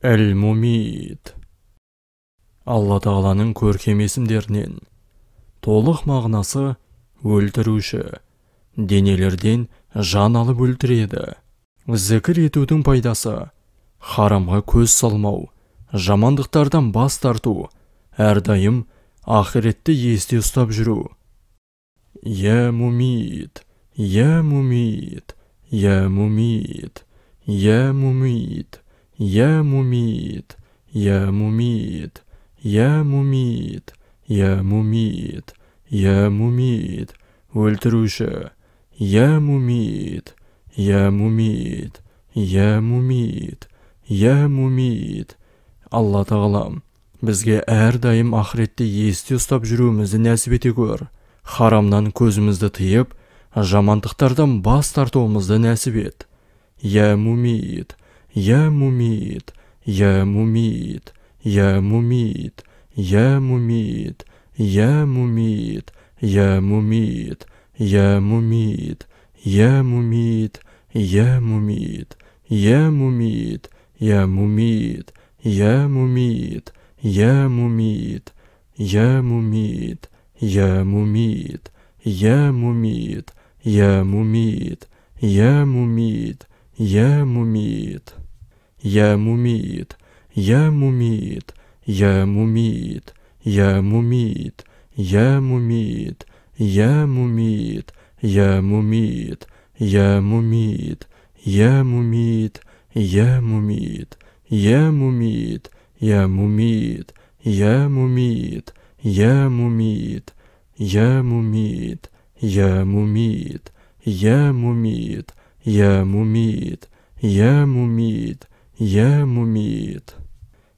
әл мумид алла тағаланың көркем есімдерінен толық мағынасы өлтіруші денелерден жан алып өлтіреді зікір етудің пайдасы харамға көз салмау жамандықтардан бас тарту әрдайым ақыретті есте ұстап жүру я мумид я мумид я мумид я мумид Я мумит, я мумит, я мумит, я мумит, я мумит, Өлтіруші, я мумит, я мумит, я мумит, я мумит. Алла тағалам, бізге әрдайым ақыретте есте ұстап жүруімізді нәсіп ете көр. Харамнан көзімізді тыйып, жамандықтардан бас тартуымызды нәсіп ет. Я мумит, Я мумит, я мумит, я мумит, я мумит, я мумит, я мумит, я мумит, я мумит, я мумит, я мумит, я мумит, я мумит, я мумит, я мумит, я мумит, я мумит, я мумит, я мумит, я мумит я мумит, я мумит, я мумит, я мумит, я мумит, я мумит, я мумит, я мумит, я мумит, я мумит, я мумит, я мумит, я мумит, я мумит, я мумит, я мумит, я мумит, я мумит, я мумит, я мумит.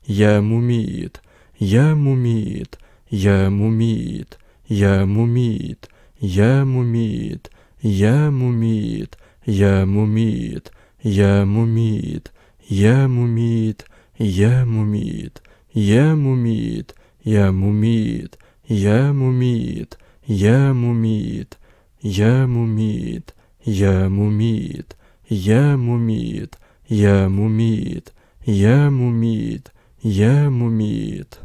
Я мумит. Я мумит. Я мумит. Я мумит. Я мумит. Я мумит. Я мумит. Я мумит. Я мумит. Я мумит. Я мумит. Я мумит. Я мумит. Я мумит. Я мумит. Я мумит. Я мумит. Я мумит, я мумит, я мумит.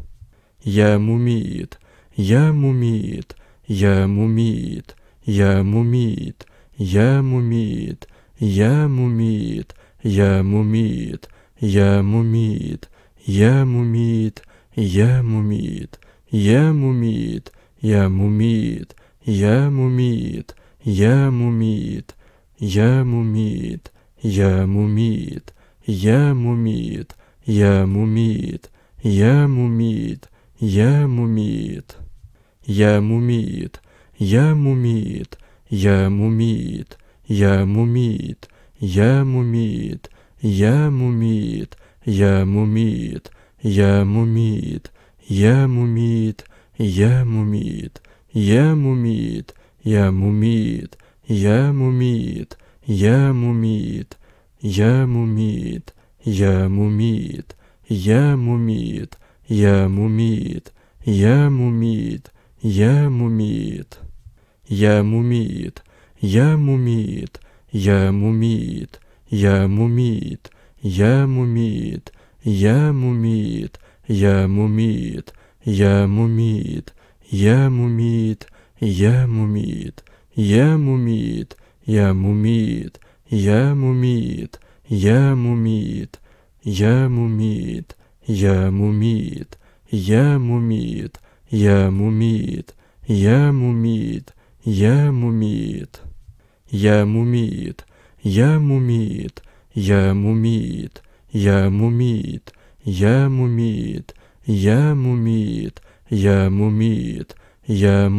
Я мумит, я мумит, я мумит, я мумит, я мумит, я мумит, я мумит, я мумит, я мумит, я мумит, я мумит, я мумит, я мумит, я мумит, я мумит, я мумит, я мумит, я мумит, я мумит, я мумит. Я мумит, я мумит, я мумит, я мумит, я мумит, я мумит, я мумит, я мумит, я мумит, я мумит, я мумит, я мумит, я мумит, я мумит, я мумит, я мумит, я мумит, я мумит, я мумит, я мумит. Я мумит, я мумит, я мумит, я мумит, я мумит, я мумит, я мумит, я мумит, я мумит, я мумит, я мумит, я мумит, я мумит, я мумит, я мумит, я мумит, я мумит, я мумит, я мумит, я мумит. Я мумит, я мумит, я мумит, я мумит, я мумит, я мумит, я мумит, я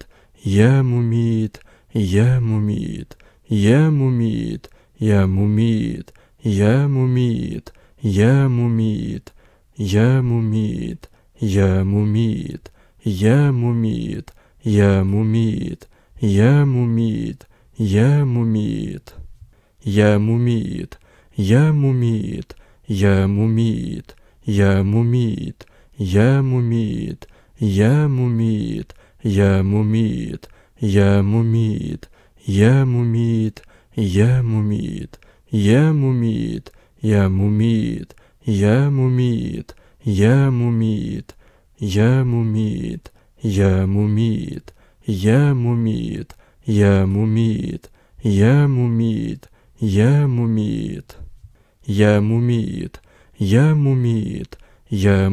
мумит, я мумит, я мумит, я мумит, я мумит, я мумит, я мумит, я мумит, я мумит, я мумит, я мумит, я мумит, я мумит, я мумит, я мумит, я мумит, я мумит, я мумит, я мумит, я мумит, я мумит, я мумит, я мумит, я мумит, я мумит, я мумит, я мумит, я мумит, я мумит, я мумит, я мумит, я мумит, я мумит, я мумит, я мумит, я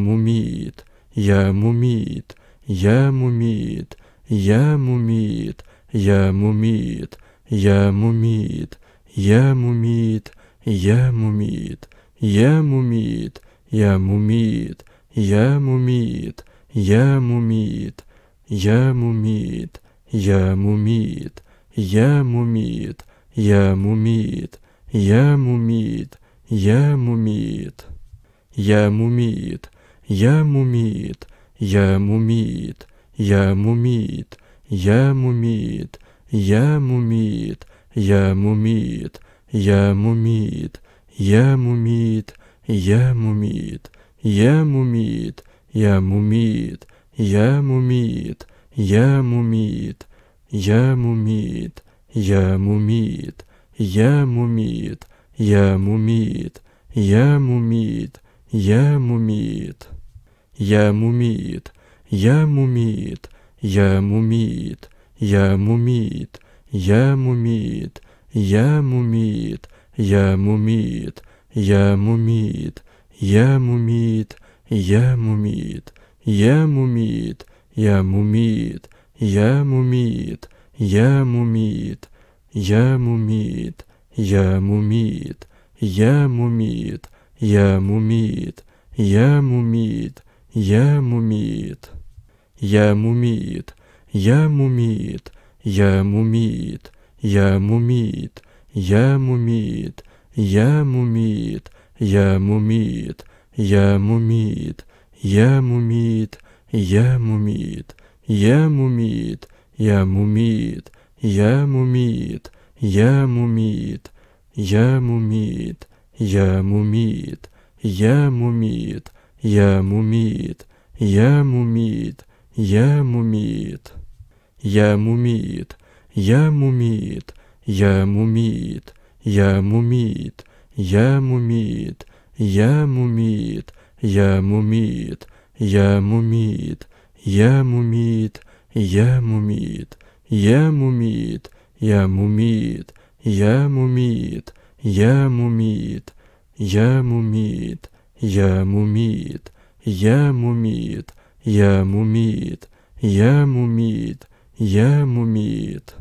мумит, я мумит, я мумит, я мумит, я мумит, я мумит, я мумит, я мумит, я мумит, я мумит, я мумит, я мумит, я мумит, я мумит, я мумит, я мумит, я мумит, я мумит, я мумит, я мумит, я мумит, я мумит, я мумит, я мумит, я мумит, я мумит, я мумит, я мумит, я мумит, я мумит, я мумит, я мумит, я мумит, я мумит, я мумит, я мумит, я мумит, я мумит, я мумит, я мумит, я мумит, я мумит, я мумит, я мумит, я мумит, я мумит, я мумит, я мумит, я мумит, я мумит, я мумит, я мумит, я мумит, я мумит, я мумит, я мумит, я мумит, я мумит. Я мумит. Я мумит. Я мумит. Я мумит. Я мумит. Я мумит. Я мумит. Я мумит. Я мумит. Я мумит. Я мумит. Я мумит. Я мумит. Я мумит. Я мумит. Я мумит. Я мумит. Я мумит, я мумит, я мумит. Я мумит, я мумит, я мумит, я мумит, я мумит, я мумит, я мумит, я мумит, я мумит, я мумит, я мумит, я мумит, я мумит, я мумит, я мумит, я мумит, я мумит, я мумит, я мумит, я мумит.